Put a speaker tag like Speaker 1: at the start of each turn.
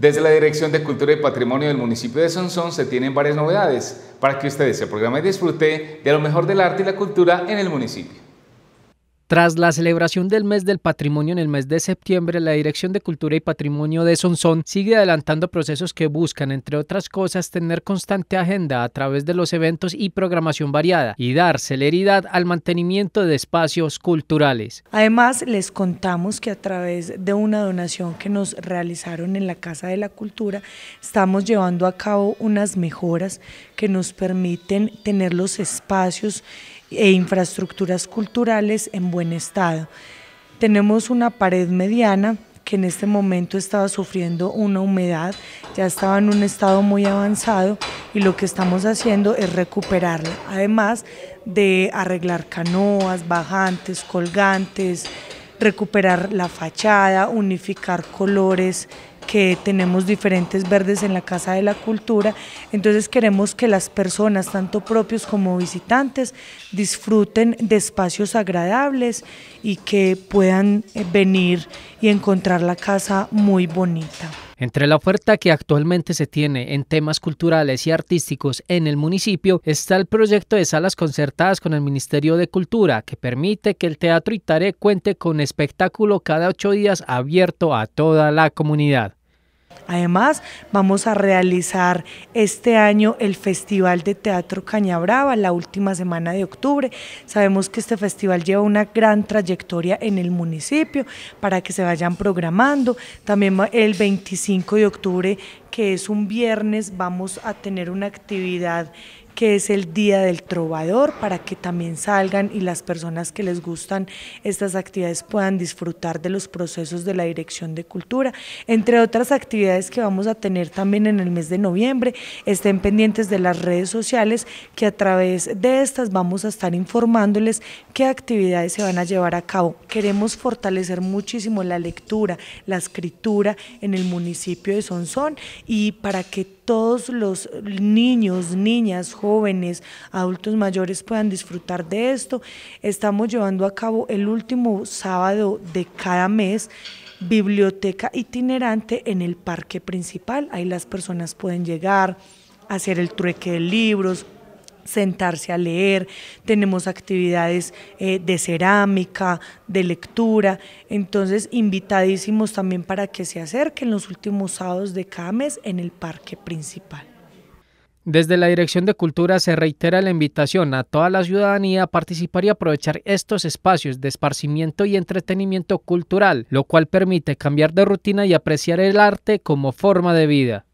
Speaker 1: Desde la Dirección de Cultura y Patrimonio del municipio de Sonsón se tienen varias novedades para que ustedes se programen y disfruten de lo mejor del arte y la cultura en el municipio. Tras la celebración del mes del patrimonio en el mes de septiembre, la Dirección de Cultura y Patrimonio de Sonsón sigue adelantando procesos que buscan, entre otras cosas, tener constante agenda a través de los eventos y programación variada y dar celeridad al mantenimiento de espacios culturales.
Speaker 2: Además, les contamos que a través de una donación que nos realizaron en la Casa de la Cultura, estamos llevando a cabo unas mejoras que nos permiten tener los espacios e infraestructuras culturales en buen estado. Tenemos una pared mediana que en este momento estaba sufriendo una humedad, ya estaba en un estado muy avanzado y lo que estamos haciendo es recuperarla, además de arreglar canoas, bajantes, colgantes, recuperar la fachada, unificar colores que tenemos diferentes verdes en la Casa de la Cultura, entonces queremos que las personas, tanto propios como visitantes, disfruten de espacios agradables y que puedan eh, venir y encontrar la casa muy bonita.
Speaker 1: Entre la oferta que actualmente se tiene en temas culturales y artísticos en el municipio está el proyecto de salas concertadas con el Ministerio de Cultura, que permite que el Teatro Itaré cuente con espectáculo cada ocho días abierto a toda la comunidad.
Speaker 2: Además, vamos a realizar este año el Festival de Teatro Cañabrava, la última semana de octubre. Sabemos que este festival lleva una gran trayectoria en el municipio para que se vayan programando. También el 25 de octubre que es un viernes, vamos a tener una actividad que es el Día del Trovador, para que también salgan y las personas que les gustan estas actividades puedan disfrutar de los procesos de la Dirección de Cultura, entre otras actividades que vamos a tener también en el mes de noviembre. Estén pendientes de las redes sociales que a través de estas vamos a estar informándoles qué actividades se van a llevar a cabo. Queremos fortalecer muchísimo la lectura, la escritura en el municipio de Sonsón y para que todos los niños, niñas, jóvenes, adultos mayores puedan disfrutar de esto. Estamos llevando a cabo el último sábado de cada mes biblioteca itinerante en el parque principal. Ahí las personas pueden llegar, hacer el trueque de libros, sentarse a leer, tenemos actividades eh, de cerámica, de lectura, entonces invitadísimos también para que se acerquen los últimos sábados de cada mes en el parque principal.
Speaker 1: Desde la Dirección de Cultura se reitera la invitación a toda la ciudadanía a participar y aprovechar estos espacios de esparcimiento y entretenimiento cultural, lo cual permite cambiar de rutina y apreciar el arte como forma de vida.